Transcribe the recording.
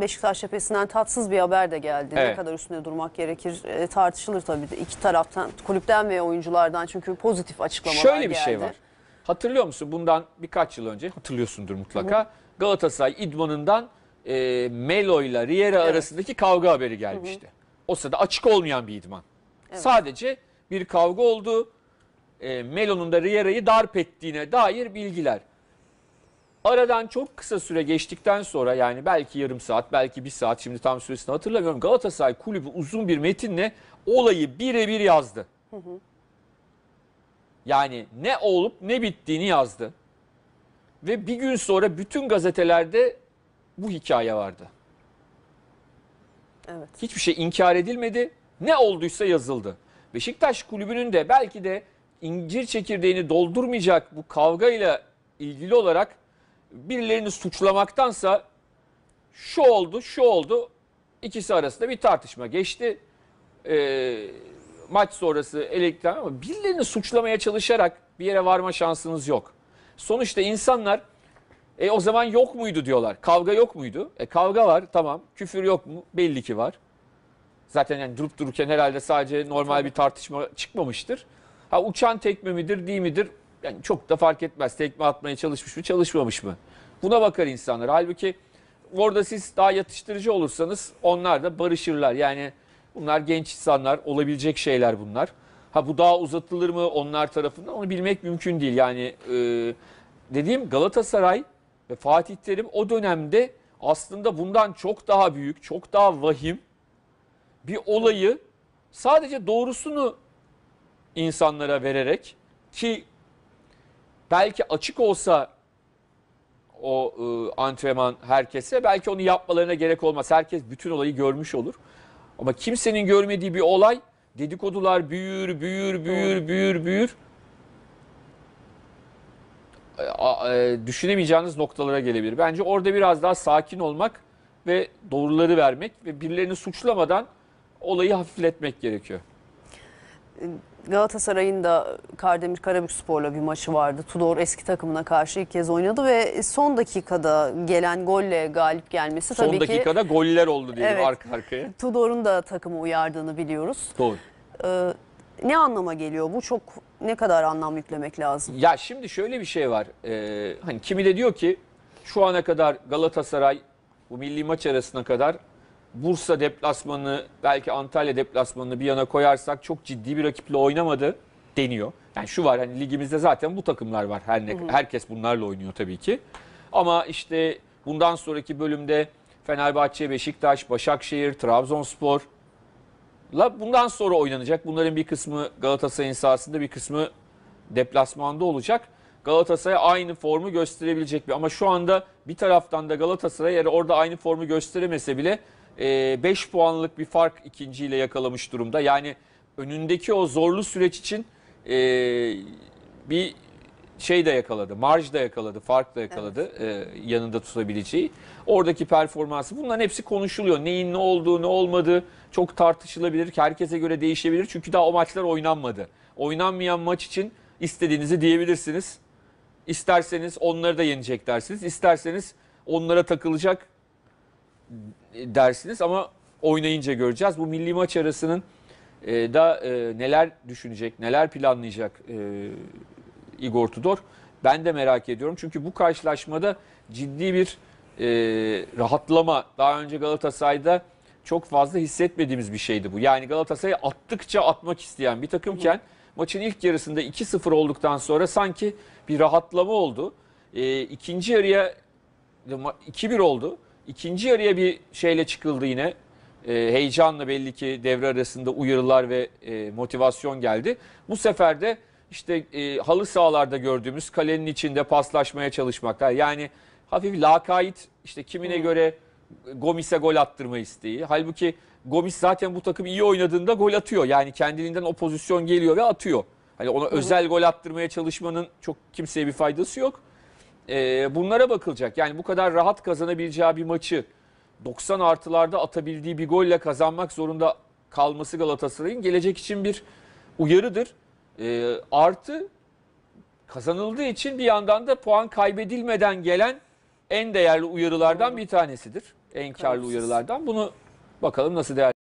Beşiktaş cephesinden tatsız bir haber de geldi. Evet. Ne kadar üstünde durmak gerekir e, tartışılır tabii de iki taraftan, kulüpten ve oyunculardan çünkü pozitif açıklamalar Şöyle bir şey geldi. şey var. Hatırlıyor musun bundan birkaç yıl önce hatırlıyorsundur mutlaka. Hı. Galatasaray idmanından e, Melo ile Riera evet. arasındaki kavga haberi gelmişti. hı. O sırada açık olmayan bir idman. Evet. Sadece bir kavga oldu. E, Melo'nun da Riera'yı darp ettiğine dair bilgiler. Aradan çok kısa süre geçtikten sonra yani belki yarım saat belki bir saat şimdi tam süresini hatırlamıyorum. Galatasaray kulübü uzun bir metinle olayı birebir yazdı. Hı hı. Yani ne olup ne bittiğini yazdı. Ve bir gün sonra bütün gazetelerde bu hikaye vardı. Evet. Hiçbir şey inkar edilmedi. Ne olduysa yazıldı. Beşiktaş kulübünün de belki de incir çekirdeğini doldurmayacak bu kavgayla ilgili olarak birilerini suçlamaktansa şu oldu, şu oldu ikisi arasında bir tartışma geçti. E, maç sonrası elektronik ama birilerini suçlamaya çalışarak bir yere varma şansınız yok. Sonuçta insanlar e o zaman yok muydu diyorlar. Kavga yok muydu? E kavga var tamam. Küfür yok mu? Belli ki var. Zaten yani durup dururken herhalde sadece normal bir tartışma çıkmamıştır. Ha uçan tekme midir değil midir yani çok da fark etmez. Tekme atmaya çalışmış mı çalışmamış mı? Buna bakar insanlar. Halbuki orada siz daha yatıştırıcı olursanız onlar da barışırlar. Yani bunlar genç insanlar olabilecek şeyler bunlar. Ha bu daha uzatılır mı onlar tarafından onu bilmek mümkün değil. Yani e, dediğim Galatasaray ve Fatih Terim o dönemde aslında bundan çok daha büyük, çok daha vahim bir olayı sadece doğrusunu insanlara vererek ki belki açık olsa o e, antrenman herkese belki onu yapmalarına gerek olmaz. Herkes bütün olayı görmüş olur. Ama kimsenin görmediği bir olay dedikodular büyür, büyür, büyür, büyür, büyür. E, e, düşünemeyeceğiniz noktalara gelebilir. Bence orada biraz daha sakin olmak ve doğruları vermek ve birilerini suçlamadan olayı hafifletmek gerekiyor. Galatasaray'ın da Kardemir Karabükspor'la bir maçı vardı. Tudor eski takımına karşı ilk kez oynadı ve son dakikada gelen golle galip gelmesi son tabii ki... Son dakikada goller oldu diyelim evet, arka arkaya. Tudor'un da takımı uyardığını biliyoruz. Doğru. Ee, ne anlama geliyor bu? Çok ne kadar anlam yüklemek lazım? Ya şimdi şöyle bir şey var. Ee, hani kimi de diyor ki şu ana kadar Galatasaray bu milli maç arasına kadar Bursa deplasmanı, belki Antalya deplasmanını bir yana koyarsak çok ciddi bir rakiple oynamadı deniyor. Yani şu var hani ligimizde zaten bu takımlar var. Her ne, herkes bunlarla oynuyor tabii ki. Ama işte bundan sonraki bölümde Fenerbahçe, Beşiktaş, Başakşehir, Trabzonspor la bundan sonra oynanacak. Bunların bir kısmı Galatasaray'ın sahasında, bir kısmı deplasmanda olacak. Galatasaray aynı formu gösterebilecek bir Ama şu anda bir taraftan da Galatasaray eğer orada aynı formu gösteremese bile 5 e, puanlık bir fark ikinciyle yakalamış durumda. Yani önündeki o zorlu süreç için e, bir şey de yakaladı, marj da yakaladı, fark da yakaladı evet. e, yanında tutabileceği. Oradaki performansı bunların hepsi konuşuluyor. Neyin ne olduğu, ne olmadığı çok tartışılabilir. Herkese göre değişebilir. Çünkü daha o maçlar oynanmadı. Oynanmayan maç için istediğinizi diyebilirsiniz. İsterseniz onları da yenecek dersiniz. İsterseniz onlara takılacak dersiniz ama oynayınca göreceğiz. Bu milli maç arasının e, da e, neler düşünecek, neler planlayacak e, Igor Tudor ben de merak ediyorum. Çünkü bu karşılaşmada ciddi bir e, rahatlama daha önce Galatasaray'da çok fazla hissetmediğimiz bir şeydi bu. Yani Galatasaray'ı attıkça atmak isteyen bir takımken Hı. maçın ilk yarısında 2-0 olduktan sonra sanki bir rahatlama oldu. E, ikinci yarıya 2-1 oldu. İkinci yarıya bir şeyle çıkıldı yine. E, heyecanla belli ki devre arasında uyarılar ve e, motivasyon geldi. Bu sefer de işte e, halı sahalarda gördüğümüz kalenin içinde paslaşmaya çalışmaklar. Yani hafif lakayt işte kimine hmm. göre Gomis'e gol attırma isteği. Halbuki Gomis zaten bu takım iyi oynadığında gol atıyor. Yani kendiliğinden o pozisyon geliyor ve atıyor. Hani ona hı özel gol attırmaya çalışmanın çok kimseye bir faydası yok e, bunlara bakılacak. Yani bu kadar rahat kazanabileceği bir maçı 90 artılarda atabildiği bir golle kazanmak zorunda kalması Galatasaray'ın gelecek için bir uyarıdır. E, artı kazanıldığı için bir yandan da puan kaybedilmeden gelen en değerli uyarılardan bir tanesidir. En karlı uyarılardan. Bunu bakalım nasıl değerli.